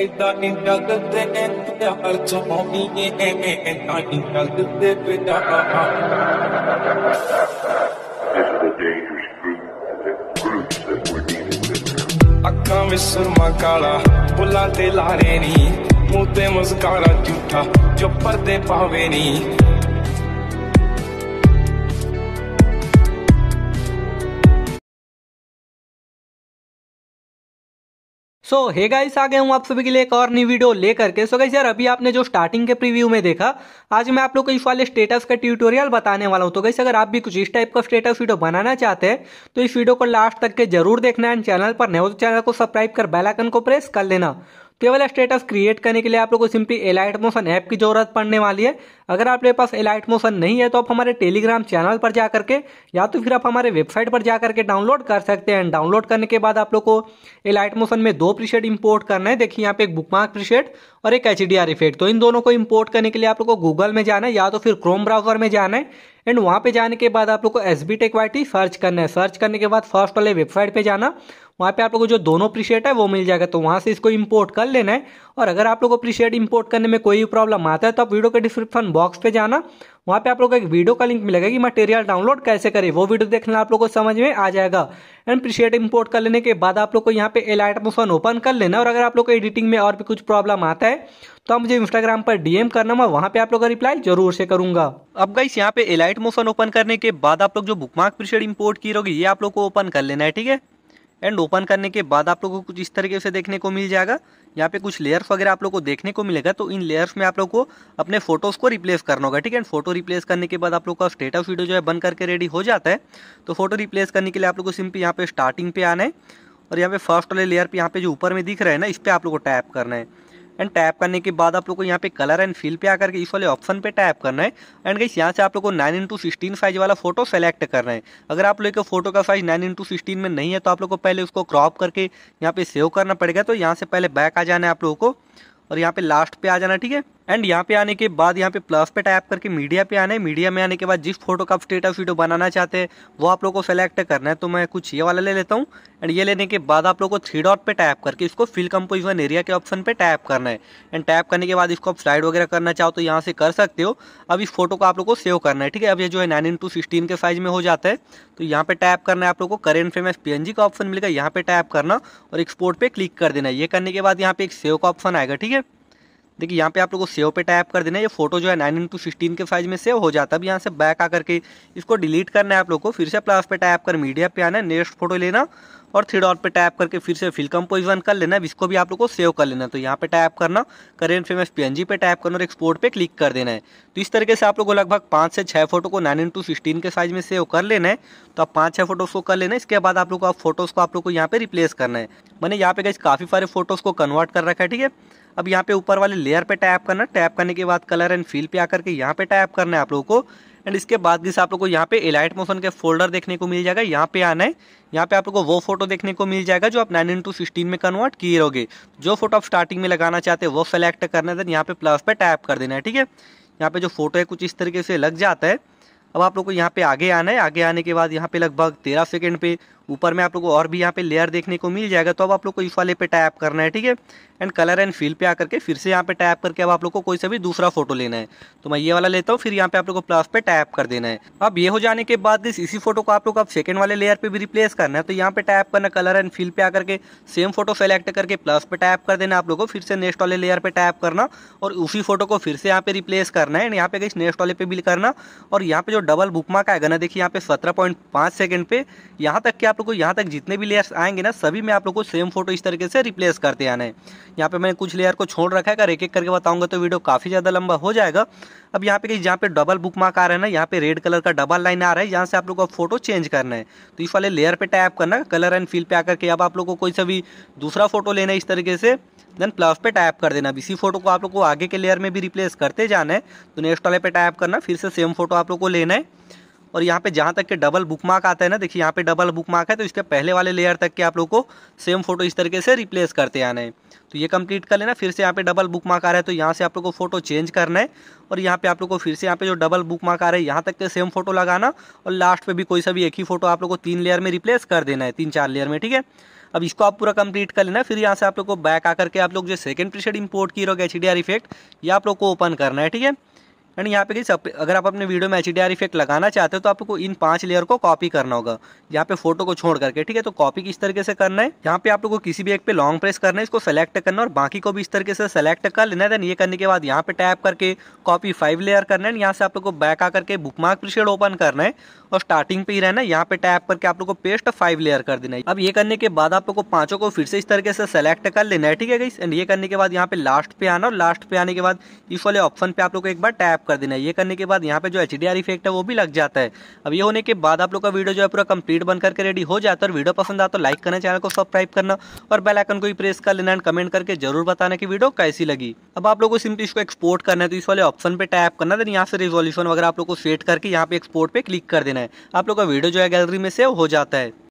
ਇਦਾਂ ਜਗਦੇ ਨੇ ਪਿਆਰ ਚੋਣੀ ਐਵੇਂ ਇਦਾਂ ਜਗਦੇ ਪਿਆਰ ਅੱਖਾਂ ਵਿੱਚ ਸੁਰਮਾ ਕਾਲਾ ਬੁੱਲਾਂ ਤੇ ਲਾਰੇ ਨੀ ਮੂੰਹ ਤੇ ਮੁਸਕਾਰਾ ਝੂਠਾ ਜੋ ਪਰਦੇ ਪਾਵੇ ਨੀ सो हे गाइस आगे हूँ आप सभी के लिए एक और नई वीडियो लेकर के सो so, गाइस यार अभी आपने जो स्टार्टिंग के प्रीव्यू में देखा आज मैं आप लोग को इस वाले स्टेटस का ट्यूटोरियल बताने वाला हूँ तो गाइस अगर आप भी कुछ इस टाइप का स्टेटस वीडियो बनाना चाहते हैं तो इस वीडियो को लास्ट तक के जरूर देखना है चैनल पर नए हो तो चैनल को सब्सक्राइब कर बेलाइकन को प्रेस कर लेना केवल स्टेटस क्रिएट करने के लिए आप लोगों को सिंपली एलाइट मोशन ऐप की जरूरत पड़ने वाली है अगर आपके पास एलाइट मोशन नहीं है तो आप हमारे टेलीग्राम चैनल पर जाकर के या तो फिर आप हमारे वेबसाइट पर जाकर के डाउनलोड कर सकते हैं डाउनलोड करने के बाद आप लोग को एलाइट मोशन में दो प्रीसेट इम्पोर्ट करना है देखिए यहाँ पे एक बुक मार्क और एक एच डी आर तो इन दोनों को इम्पोर्ट करने के लिए आप लोग को गूगल में जाना है या तो फिर क्रोम ब्राउजर में जाना है एंड वहाँ पे जाने के बाद आप लोग को एस बी टेक सर्च करना है सर्च करने के बाद फर्स्ट वाले वेबसाइट पे जाना वहाँ पे आप लोगों को जो दोनों प्रीशेट है वो मिल जाएगा तो वहाँ से इसको इम्पोर्ट कर लेना है और अगर आप लोगों को प्रीशेट इम्पोर्ट करने में कोई प्रॉब्लम आता है तो आप वीडियो के डिस्क्रिप्शन बॉक्स पे जाना वहाँ पे आप लोगों को एक वीडियो का लिंक मिलेगा कि मटेरियल डाउनलोड कैसे करें वो वीडियो देखना आप लोगों को समझ में आ जाएगा एंड प्रीशेट इम्पोर्ट कर लेने के बाद आप लोग को यहाँ पे एलाइट ऑप्शन ओपन कर लेना और अगर आप लोग को एडिटिंग में और भी कुछ प्रॉब्लम आता है तो आप मुझे इंस्टाग्राम पर डीएम करना मैं वहाँ पे आप लोग का रिप्लाई जरूर से करूंगा अब गाइस यहाँ पे एलाइट मोशन ओपन करने के बाद आप लोग जो बुकमार्क प्रीसेट इंपोर्ट की रहोगे ये आप लोग को ओपन कर लेना है ठीक है एंड ओपन करने के बाद आप लोगों को कुछ इस तरीके से देखने को मिल जाएगा यहाँ पे कुछ लेयर्स वगैरह आप लोग को देखने को मिलेगा तो इन लेयर्स में आप लोग को अपने फोटोज़ को रिप्लेस करना होगा ठीक है एंड फोटो रिप्लेस करने के बाद आप लोग का स्टेटस वीडियो जो है बन करके रेडी हो जाता है तो फोटो रिप्लेस करने के लिए आप लोग को सिंपली यहाँ पे स्टार्टिंग पे आना है और यहाँ पे फर्स्ट वाले लेयर पे यहाँ पे जो ऊपर में दिख रहे हैं ना इस पर आप लोग को टैप करना है एंड टैप करने के बाद आप लोग को यहाँ पे कलर एंड फिल पे आकर के इस वाले ऑप्शन पे टैप करना है एंड गई यहाँ से आप लोग को नाइन इंटू सिक्सटीन साइज वाला फोटो सेलेक्ट करना है अगर आप लोग के फोटो का साइज नाइन इंटू सिक्सटीन में नहीं है तो आप लोग को पहले उसको क्रॉप करके यहाँ पे सेव करना पड़ेगा तो यहाँ से पहले बैक आ जाना है आप लोगों को और यहाँ पे लास्ट पे आ जाना ठीक है एंड यहाँ पे आने के बाद यहाँ पे प्लस पे टैप करके मीडिया पे आना है मीडिया में आने के बाद जिस फोटो का स्टेटस वीडियो बनाना चाहते हैं वो आप लोग को सेलेक्ट करना है तो मैं कुछ ये वाला ले लेता हूँ एंड ये लेने के बाद आप लोगों को थ्री डॉट पे टैप करके इसको फिल कंपोजिशन एरिया के ऑप्शन पे टैप करना है एंड टैप करने के बाद इसको आप स्लाइड वगैरह करना चाहो तो यहाँ से कर सकते हो अब इस फोटो को आप लोग को सेव करना है ठीक है अब ये जो है नाइन इंटू सिक्सटीन के साइज में हो जाता है तो यहाँ पे टैप करना है आप लोग को करेंट फ्रेम एस पी का ऑप्शन मिलेगा यहाँ पे टैप करना और एक्सपोर्ट पर क्लिक कर देना है ये करने के बाद यहाँ पे एक सेव का ऑप्शन आएगा ठीक है देखिए यहाँ पे आप लोगों को सेव पे टैप कर देना है ये फोटो जो है नाइन इंटू सिक्सटीन के साइज में सेव हो जाता है अब यहाँ से बैक आकर के इसको डिलीट करना है आप लोग को फिर से प्लस पे टैप कर मीडिया पे आना है नेक्स्ट फोटो लेना और थ्री डॉट पे टैप करके फिर से फिल कंपोजिशन कर लेना है इसको भी आप लोग को सेव कर लेना है तो यहाँ पे टैप करना करेंट फेमस पी पे टैप करना और एक्सपोर्ट पर क्लिक कर देना है तो इस तरीके से आप लोग को लगभग पाँच से छः फोटो को नाइन इंटू सिक्सटीन के साइज में सेव कर लेना है तो आप पाँच छः फोटोज़ को कर लेना है इसके बाद आप लोग को आप फोटोज़ को आप लोग को यहाँ पे रिप्लेस करना है मैंने यहाँ पे काफ़ी सारे फोटोज़ को कन्वर्ट कर रखा है ठीक है अब यहाँ पे ऊपर वाले लेयर पे टैप करना टैप करने के बाद कलर एंड फील पे आकर के यहाँ पे टैप करना है आप लोगों को एंड इसके बाद जैसे आप लोगों को यहाँ पे एलाइट मोशन के फोल्डर देखने को मिल जाएगा यहाँ पे आना है यहाँ पे आप लोगों को वो फोटो देखने को मिल जाएगा जो आप नाइन इंटू सिक्सटीन में कन्वर्ट किए रहोगे जो फोटो आप स्टार्टिंग में लगाना चाहते हैं वो सेलेक्ट करना है देन यहाँ पे प्लस पे टैप कर देना है ठीक है यहाँ पे जो फोटो है कुछ इस तरीके से लग जाता है अब आप लोग को यहाँ पे आगे आना है आगे आने के बाद यहाँ पे लगभग तेरह सेकेंड पे ऊपर में आप लोग को और भी यहाँ पे लेयर देखने को मिल जाएगा तो अब आप लोग को इस वाले पे टैप करना है ठीक है एंड कलर एंड फील पे आकर के फिर से यहाँ पे टैप करके अब आप लोग को कोई सा भी दूसरा फोटो लेना है तो मैं ये वाला लेता हूँ फिर यहाँ पे आप लोग को प्लस पे टैप कर देना है अब ये हो जाने के बाद इस इसी फोटो को आप लोग अब सेकंड वाले लेयर पे भी रिप्लेस करना है तो यहाँ पे टैप करना कलर एंड फील पे आकर के सेम फोटो सेलेक्ट करके प्लस पे टैप कर देना आप लोग को फिर से नेक्स्ट वाले लेयर पे टैप करना और उसी फोटो को फिर से यहाँ पे रिप्लेस करना है एंड यहाँ पे इस नेक्स्ट वाले पे भी करना और यहाँ पे जो डबल बुकमा का है ना देखिए यहाँ पे सत्रह पॉइंट पे यहाँ तक क्या आप लोग को यहाँ तक जितने भी लेयर्स आएंगे ना सभी में आप लोग को सेम फोटो इस तरीके से रिप्लेस करते आना है यहाँ पे मैंने कुछ लेयर को छोड़ रखा है अगर एक एक करके बताऊंगा तो वीडियो काफ़ी ज़्यादा लंबा हो जाएगा अब यहाँ पे जहाँ पे डबल बुक मार्क आ रहा है ना यहाँ पे रेड कलर का डबल लाइन आ रहा है यहाँ से आप लोग को फोटो चेंज करना है तो इस वाले लेयर पर टाइप करना कलर एंड फील पे आकर के अब आप लोग को कोई सा भी दूसरा फोटो लेना है इस तरीके से देन प्लस पे टाइप कर देना अब इसी फोटो को आप लोग को आगे के लेयर में भी रिप्लेस करते जाना है तो नेक्स्ट वाले पे टाइप करना फिर से सेम फोटो आप लोग को लेना है और यहाँ पे जहाँ तक के डबल बुक मार्क आता है ना देखिए यहाँ पे डबल बुक मार्क है तो इसके पहले वाले लेयर तक के आप लोग को सेम फोटो इस तरीके से रिप्लेस करते आना है तो ये कंप्लीट कर लेना फिर से यहाँ पे डबल बुक मार्क आ रहा है तो यहाँ से आप लोग को फोटो चेंज करना है और यहाँ पे आप लोग को फिर से यहाँ पे जो डबल बुक मार्क आ रहा है यहाँ तक के सेम फोटो लगाना और लास्ट पर भी कोई सा भी एक ही फोटो आप लोग को तीन लेयर में रिप्लेस कर देना है तीन चार लेयर में ठीक है अब इसको आप पूरा कंप्लीट कर लेना फिर यहाँ से आप लोग को बैक आकर के आप लोग जो सेकंड प्रीसेट इंपोर्ट की रहोगे एच इफेक्ट ये आप लोग को ओपन करना है ठीक है एंड यहाँ पे सब अगर आप अपने वीडियो में एच इफेक्ट लगाना चाहते हो तो आपको इन पांच लेयर को कॉपी करना होगा यहाँ पे फोटो को छोड़ करके ठीक है तो कॉपी किस तरीके से करना है यहाँ पे आप लोगों को किसी भी एक पे लॉन्ग प्रेस करना है इसको सेलेक्ट करना और बाकी को भी इस तरीके से सेलेक्ट कर लेना है देन ये करने के बाद यहाँ पे टैप करके कॉपी फाइव लेयर करना है यहाँ से आप लोग को बैक आ करके बुक मार्क ओपन करना है और स्टार्टिंग पे ही रहना है यहाँ पे टैप करके आप लोग को पेस्ट फाइव लेयर कर देना है अब ये करने के बाद आप लोग को पांचों को फिर से इस तरीके से सेलेक्ट कर लेना है ठीक है एंड ये करने के बाद यहाँ पे लास्ट पे आना और लास्ट पे आने के बाद इस वाले ऑप्शन पे आप लोग को एक बार टैप टैप कर देना है ये करने के बाद यहाँ पे जो एच डी आर इफेक्ट है वो भी लग जाता है अब ये होने के बाद आप लोग का वीडियो जो है पूरा कंप्लीट बन करके रेडी हो जाता है और वीडियो पसंद आता तो लाइक करना चैनल को सब्सक्राइब करना और बेलाइकन को भी प्रेस कर लेना एंड कमेंट करके जरूर बताना कि वीडियो कैसी लगी अब आप लोग को सिंपली इसको एक्सपोर्ट करना है तो इस वाले ऑप्शन पर टैप करना देन यहाँ से रिजोल्यूशन वगैरह आप लोग को सेट करके यहाँ पे एक्सपोर्ट पर क्लिक कर देना है आप लोग का वीडियो जो है गैलरी में सेव हो जाता है